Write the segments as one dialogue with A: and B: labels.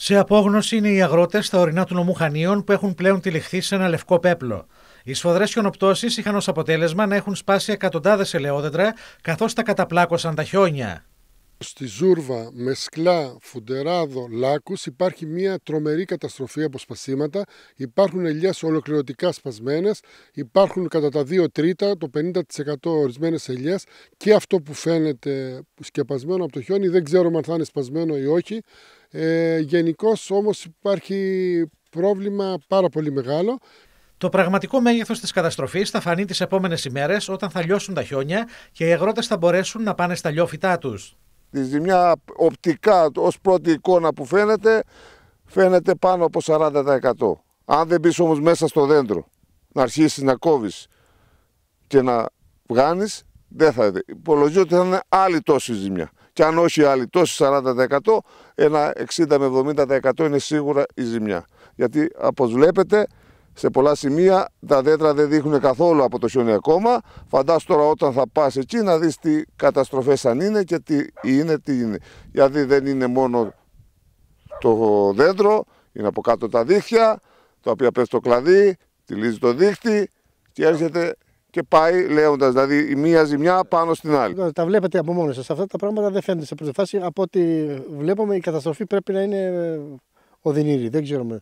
A: Σε απόγνωση είναι οι αγρότες στα ορεινά του νομού Χανίων που έχουν πλέον τυλιχθεί σε ένα λευκό πέπλο. Οι σφοδρές χιονοπτώσεις είχαν ως αποτέλεσμα να έχουν σπάσει εκατοντάδες ελαιόδεντρα, καθώς τα καταπλάκωσαν τα χιόνια
B: στη Ζούρβα, Μεσκλά, Φουντεράδο, Λάκους υπάρχει μια τρομερή καταστροφή από σπασίματα, υπάρχουν ελιές ολοκληρωτικά σπασμένες. υπάρχουν κατά τα 2 τρίτα, το 50% ορισμένες ελιές. και αυτό που φαίνεται σκεπασμένο από το χιόνι, δεν ξέρω αν θα είναι σπασμένο ή όχι. Ε, Γενικώς όμως υπάρχει πρόβλημα πάρα πολύ μεγάλο
A: το πραγματικό μέγεθος της καταστροφής θα φανεί τις επόμενες ημέρες όταν θα λιώσουν τα χιόνια και οι αγρότες θα μπορέσουν να πάνε στα λιόφυτά τους.
C: Τη ζημιά οπτικά ως πρώτη εικόνα που φαίνεται, φαίνεται πάνω από 40%. Αν δεν μπεις όμως μέσα στο δέντρο, να αρχίσεις να κόβεις και να βγάνεις, δεν θα υπολογίζω ότι θα είναι άλλη τόση ζημιά. Και αν όχι άλλη τόση 40%, ένα 60 με 70% είναι σίγουρα η ζημιά. Γιατί όπως βλέπετε σε πολλά σημεία τα δέντρα δεν δείχνουν καθόλου από το χιόνι ακόμα. Φαντάσου τώρα όταν θα πας εκεί να δεις τι καταστροφές αν είναι και τι είναι, τι είναι. Γιατί δεν είναι μόνο το δέντρο, είναι από κάτω τα δίχτυα, τα οποία πέφτει το κλαδί, τυλίζει το δίχτυ και έρχεται και πάει λέγοντα δηλαδή η μία ζημιά πάνω στην άλλη.
B: Λοιπόν, τα βλέπετε από μόνοι σας. Αυτά τα πράγματα δεν φαίνονται σε πρώτη φάση. Από ό,τι βλέπουμε, η καταστροφή πρέπει να είναι ε, οδυνηρή. Δεν ξέρουμε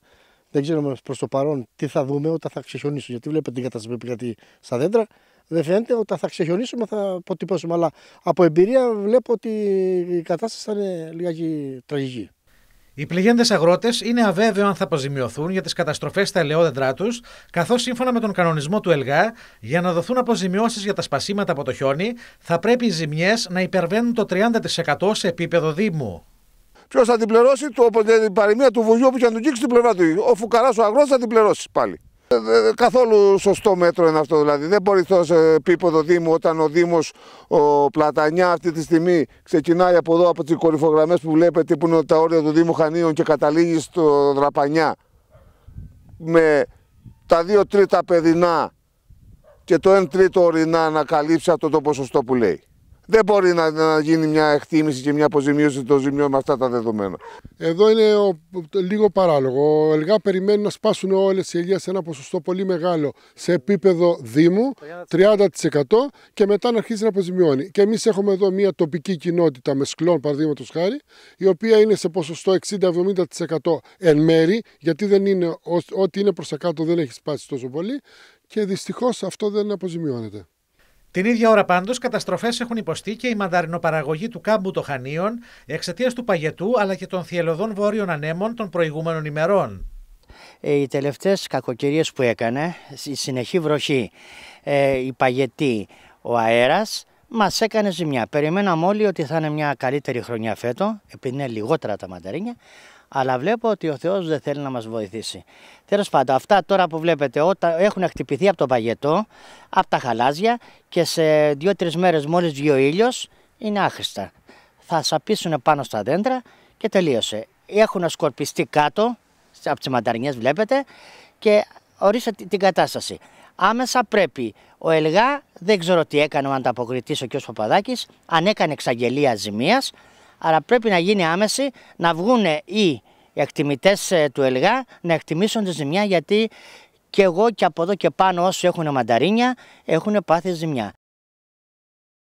B: δεν ξέρουμε προς το παρόν τι θα δούμε όταν θα ξεχιονίσουν. Γιατί βλέπετε την κατάσταση που επικρατεί στα δέντρα. Δεν φαίνεται όταν θα ξεχιονίσουμε θα αποτυπώσουμε. Αλλά από εμπειρία βλέπω ότι η κατάσταση θα είναι λιγάκι
A: τραγική. Οι πληγέντες αγρότες είναι αβέβαιο αν θα αποζημιωθούν για τις καταστροφές στα ελαιόδεντρά τους, καθώς σύμφωνα με τον κανονισμό του ΕΛΓΑ, για να δοθούν αποζημιώσεις για τα σπασίματα από το χιόνι, θα πρέπει οι ζημιές να υπερβαίνουν το 30% σε επίπεδο Δήμου. Ποιος θα την πληρώσει, το, την
C: παροιμία του βουλιού που και αν του κήξει την πλευρά του. Ο φουκαράς ο αγρός θα την πληρώσει πάλι. Ε, καθόλου σωστό μέτρο είναι αυτό δηλαδή. Δεν μπορεί τόσο ε, σε Δήμου όταν ο Δήμος ο Πλατανιά αυτή τη στιγμή ξεκινάει από εδώ από τις κορυφογραμμές που βλέπετε που είναι τα όρια του Δήμου Χανίων και καταλήγει στο Δραπανιά με τα δύο τρίτα παιδινά και το 1 τρίτο ορεινά να καλύψει αυτό το ποσοστό που λέει. Δεν μπορεί να, να γίνει μια εκτίμηση και μια αποζημίωση των ζημιών με αυτά τα δεδομένα.
B: Εδώ είναι ο, λίγο παράλογο. Ο Ελγά περιμένει να σπάσουν όλες οι ελιές σε ένα ποσοστό πολύ μεγάλο σε επίπεδο Δήμου, 30% και μετά να αρχίσει να αποζημιώνει. Και εμείς έχουμε εδώ μια τοπική κοινότητα με σκλόν, παραδείγματος χάρη, η οποία είναι σε ποσοστό 60-70% εν μέρη, γιατί δεν είναι, ό,τι είναι προς τα κάτω δεν έχει σπάσει τόσο πολύ. Και δυστυχώς αυτό δεν αποζημιώνεται.
A: Την ίδια ώρα πάντως, καταστροφές έχουν υποστεί και η μανταρινοπαραγωγή του κάμπου των Χανίων εξαιτίας του παγετού αλλά και των θυελωδών βόρειων ανέμων των προηγούμενων ημερών.
D: Ε, οι τελευταίες κακοκαιρίες που έκανε, η συνεχή βροχή, ε, η παγετή, ο αέρας, Μας έκανε ζημιά. Περιμέναμε όλοι ότι θα είναι μια καλύτερη χρονιά φέτο, επειδή είναι λιγότερα τα μανταρίνια. Αλλά βλέπω ότι ο Θεός δεν θέλει να μας βοηθήσει. Τέλος πάντων, αυτά τώρα που βλέπετε όταν έχουν χτυπηθεί από το παγετό, από τα χαλάζια και σε δύο-τρει μέρες μόλις βγει ο ήλιος, είναι άχρηστα. Θα σαπίσουν πάνω στα δέντρα και τελείωσε. Έχουν σκορπιστεί κάτω από τις μανταρινιέ, βλέπετε, και ορίστε την κατάσταση. Άμεσα πρέπει ο Ελγά, δεν ξέρω τι έκανε ο και ο κ. Παπαδάκης, αν έκανε εξαγγελία ζημίας, αλλά πρέπει να γίνει άμεση να βγουν οι εκτιμητές ε, του Ελγά να εκτιμήσουν τη ζημιά γιατί και εγώ και από εδώ και πάνω όσοι έχουν μανταρίνια έχουν πάθει ζημιά.